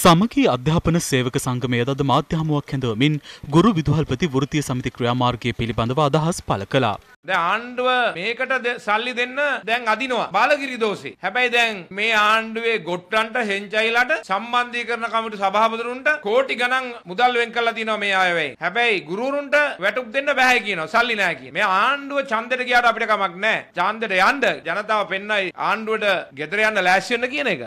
සමගී අධ්‍යාපන සේවක සංගමය දද මාධ්‍යහමුවක් හැඳවමින් ගුරු විදුහල්පති වෘතිය සමිති ක්‍රියාමාර්ගය පිළිබඳව අදහස් පළ කළා. ද ආණ්ඩුව මේකට සල්ලි දෙන්න දැන් අදිනවා බාලගිරි දෝසේ. හැබැයි දැන් මේ ආණ්ඩුවේ ගොට්ටන්ට හෙන්චයිලට සම්බන්ධීකරණ කමිටු සභාපතිවරුන්ට කෝටි ගණන් මුදල් වෙන් කරලා දිනවා මේ ආයවැයි. හැබැයි ගුරුවරුන්ට වැටුප් දෙන්න බෑ කියනවා සල්ලි නෑ කියන. මේ ආණ්ඩුව ඡන්දෙට ගියාට අපිට කමක් නෑ. ඡන්දෙට යන්න ජනතාව පෙන්නයි ආණ්ඩුවට ගෙදර යන්න ලෑස්ති වෙන්න කියන එක.